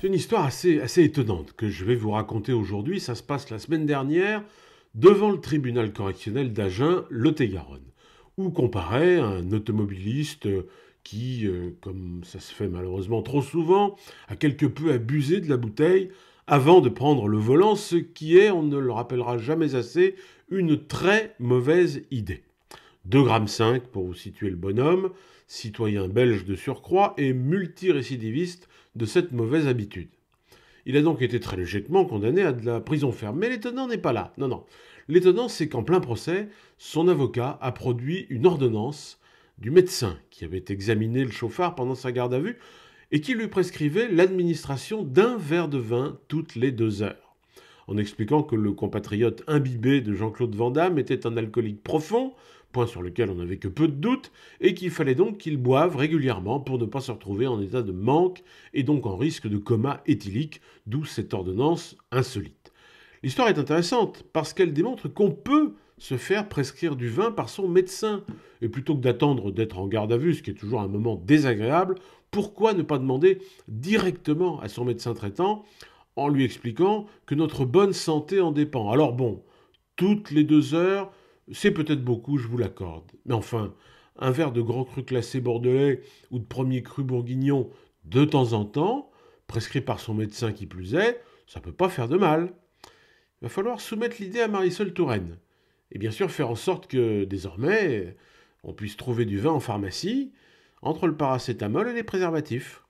C'est une histoire assez, assez étonnante que je vais vous raconter aujourd'hui. Ça se passe la semaine dernière devant le tribunal correctionnel d'Agen, Lot-et-Garonne, où comparait un automobiliste qui, euh, comme ça se fait malheureusement trop souvent, a quelque peu abusé de la bouteille avant de prendre le volant, ce qui est, on ne le rappellera jamais assez, une très mauvaise idée. 2,5 g pour vous situer le bonhomme, citoyen belge de surcroît et multirécidiviste de cette mauvaise habitude. Il a donc été très logiquement condamné à de la prison ferme. Mais l'étonnant n'est pas là. Non, non. L'étonnant, c'est qu'en plein procès, son avocat a produit une ordonnance du médecin qui avait examiné le chauffard pendant sa garde à vue et qui lui prescrivait l'administration d'un verre de vin toutes les deux heures en expliquant que le compatriote imbibé de Jean-Claude Van Damme était un alcoolique profond, point sur lequel on n'avait que peu de doutes, et qu'il fallait donc qu'il boive régulièrement pour ne pas se retrouver en état de manque et donc en risque de coma éthylique, d'où cette ordonnance insolite. L'histoire est intéressante parce qu'elle démontre qu'on peut se faire prescrire du vin par son médecin. Et plutôt que d'attendre d'être en garde à vue, ce qui est toujours un moment désagréable, pourquoi ne pas demander directement à son médecin traitant en lui expliquant que notre bonne santé en dépend. Alors bon, toutes les deux heures, c'est peut-être beaucoup, je vous l'accorde. Mais enfin, un verre de grand cru classé bordelais ou de premier cru bourguignon de temps en temps, prescrit par son médecin qui plus est, ça ne peut pas faire de mal. Il va falloir soumettre l'idée à Marisol Touraine. Et bien sûr faire en sorte que, désormais, on puisse trouver du vin en pharmacie entre le paracétamol et les préservatifs.